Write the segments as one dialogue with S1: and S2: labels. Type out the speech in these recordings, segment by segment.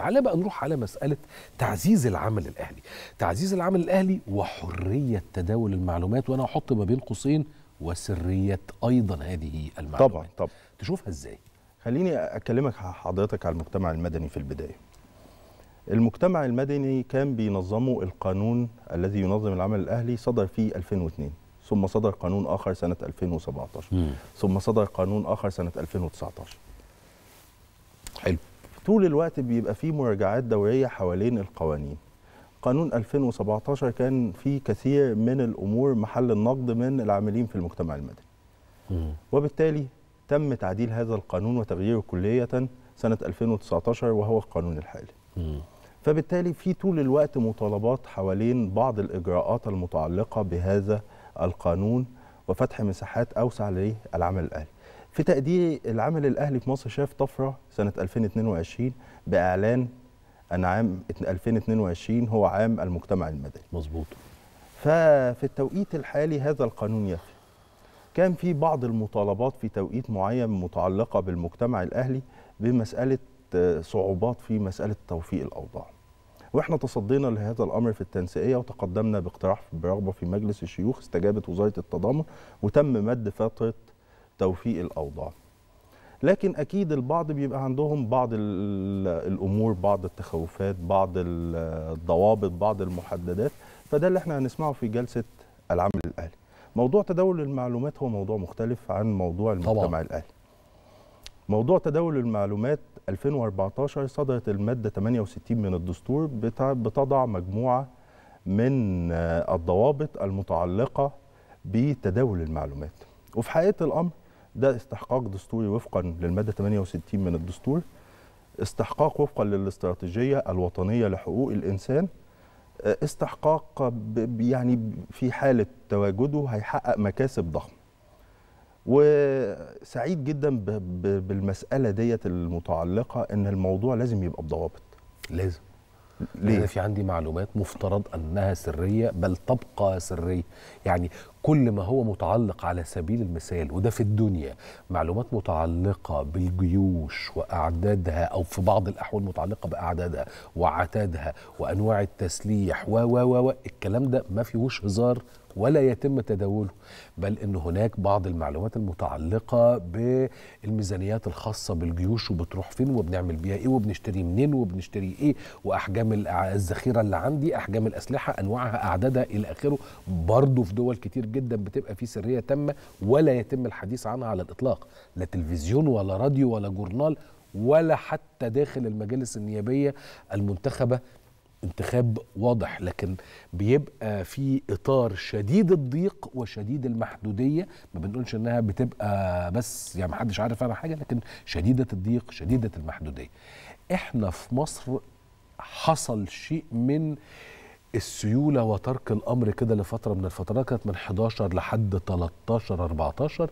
S1: تعالى بقى نروح على مسألة تعزيز العمل الأهلي تعزيز العمل الأهلي وحرية تداول المعلومات وأنا أحط ما بين قوسين وسرية أيضا هذه المعلومات طبعا طبعا تشوفها إزاي؟ خليني أكلمك حضرتك على المجتمع المدني في البداية
S2: المجتمع المدني كان بينظمه القانون الذي ينظم العمل الأهلي صدر في 2002 ثم صدر قانون آخر سنة 2017 م. ثم صدر قانون آخر سنة 2019 حلو طول الوقت بيبقى فيه مراجعات دوريه حوالين القوانين قانون 2017 كان فيه كثير من الامور محل النقد من العاملين في المجتمع المدني وبالتالي تم تعديل هذا القانون وتغييره كليه سنه 2019 وهو القانون الحالي فبالتالي في طول الوقت مطالبات حوالين بعض الاجراءات المتعلقه بهذا القانون وفتح مساحات اوسع للعمل الاهلي في تقديري العمل الاهلي في مصر شاف طفره سنه 2022 باعلان ان عام 2022 هو عام المجتمع المدني مظبوط ففي التوقيت الحالي هذا القانون يخفي كان في بعض المطالبات في توقيت معين متعلقه بالمجتمع الاهلي بمساله آه، صعوبات في مساله توفيق الاوضاع واحنا تصدينا لهذا الامر في التنسيقيه وتقدمنا باقتراح برغبه في مجلس الشيوخ استجابت وزاره التضامن وتم مد فتره توفيق الاوضاع لكن اكيد البعض بيبقى عندهم بعض الامور بعض التخوفات بعض الضوابط بعض المحددات فده اللي احنا هنسمعه في جلسه العمل الاهلي موضوع تداول المعلومات هو موضوع مختلف عن موضوع المجتمع طبعا. الاهلي موضوع تداول المعلومات 2014 صدرت الماده 68 من الدستور بتضع مجموعه من آه، الضوابط المتعلقه بتداول المعلومات وفي حقيقه الامر ده استحقاق دستوري وفقا للماده 68 من الدستور استحقاق وفقا للاستراتيجيه الوطنيه لحقوق الانسان آه، استحقاق يعني في حاله تواجده هيحقق مكاسب ضخمه وسعيد جدا بالمساله ديت المتعلقه ان الموضوع لازم يبقى بضوابط
S1: لازم ليه؟ أنا في عندي معلومات مفترض أنها سرية بل تبقى سرية يعني كل ما هو متعلق على سبيل المثال وده في الدنيا معلومات متعلقة بالجيوش وأعدادها أو في بعض الأحوال متعلقة بأعدادها وعتادها وأنواع التسليح و و و الكلام ده ما فيهوش هزار ولا يتم تداوله بل ان هناك بعض المعلومات المتعلقه بالميزانيات الخاصه بالجيوش وبتروح فين وبنعمل بيها ايه وبنشتري منين وبنشتري ايه واحجام الذخيره اللي عندي احجام الاسلحه انواعها اعدادها الى اخره برضه في دول كتير جدا بتبقى في سريه تامه ولا يتم الحديث عنها على الاطلاق لا تلفزيون ولا راديو ولا جورنال ولا حتى داخل المجالس النيابيه المنتخبه انتخاب واضح لكن بيبقى في اطار شديد الضيق وشديد المحدوديه ما بنقولش انها بتبقى بس يعني ما حدش عارف عنها حاجه لكن شديده الضيق شديده المحدوديه احنا في مصر حصل شيء من السيولة وترك الأمر كده لفترة من الفترات كانت من 11 لحد 13 14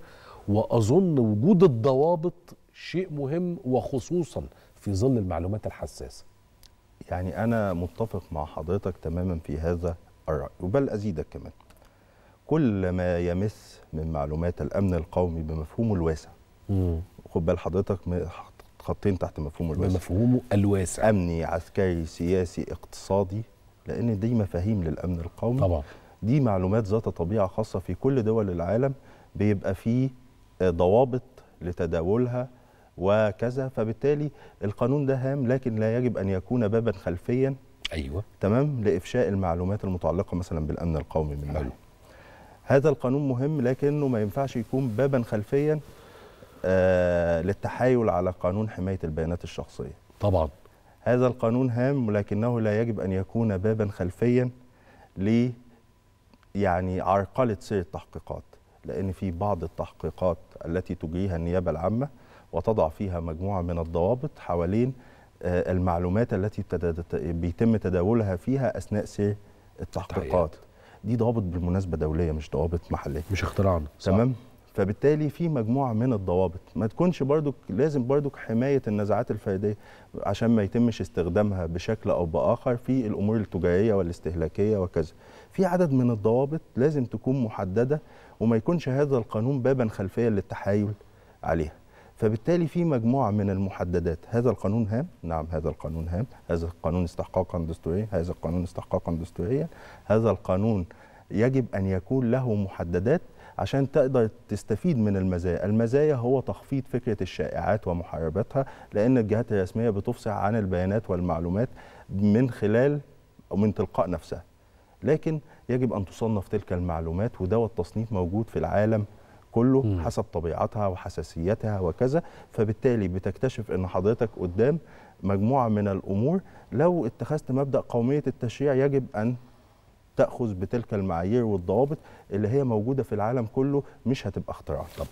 S1: وأظن وجود الضوابط شيء مهم وخصوصا في ظل المعلومات الحساسة
S2: يعني أنا متفق مع حضرتك تماما في هذا الرأي وبل أزيدك كمان كل ما يمس من معلومات الأمن القومي بمفهومه الواسع خد بال حضرتك خطين تحت مفهومه الواسع بمفهومه الواسع أمني عسكري سياسي اقتصادي لأن دي مفاهيم للأمن القومي طبعا دي معلومات ذات طبيعة خاصة في كل دول العالم بيبقى فيه آه، ضوابط لتداولها وكذا فبالتالي القانون ده هام لكن لا يجب ان يكون بابا خلفيا ايوه تمام لافشاء المعلومات المتعلقه مثلا بالامن القومي من حلو. هذا القانون مهم لكنه ما ينفعش يكون بابا خلفيا آه للتحايل على قانون حمايه البيانات الشخصيه طبعا هذا القانون هام لكنه لا يجب ان يكون بابا خلفيا ل يعني عرقله سير التحقيقات لأن في بعض التحقيقات التي تجريها النيابة العامة وتضع فيها مجموعة من الضوابط حوالين آه، المعلومات التي بيتم تداولها فيها أثناء سير التحقيقات دي ضوابط بالمناسبة دولية مش ضوابط محلية مش اختراعنا تمام فبالتالي في مجموعه من الضوابط ما تكونش بردك لازم بردك حمايه النزعات الفرديه عشان ما يتمش استخدامها بشكل او باخر في الامور التجاريه والاستهلاكيه وكذا في عدد من الضوابط لازم تكون محدده وما يكونش هذا القانون بابا خلفيه للتحايل عليها فبالتالي في مجموعه من المحددات هذا القانون هام نعم هذا القانون هام هذا القانون استحقاقا دستوريا هذا القانون استحقاقا دستوريا هذا القانون يجب ان يكون له محددات عشان تقدر تستفيد من المزايا المزايا هو تخفيض فكرة الشائعات ومحاربتها لأن الجهات الرسمية بتفصح عن البيانات والمعلومات من خلال أو من تلقاء نفسها لكن يجب أن تصنف تلك المعلومات وده التصنيف موجود في العالم كله م. حسب طبيعتها وحساسيتها وكذا فبالتالي بتكتشف ان حضرتك قدام مجموعه من الامور لو اتخذت مبدا قوميه التشريع يجب ان تاخذ بتلك المعايير والضوابط اللي هي موجوده في العالم كله مش هتبقى اختراعات طبعا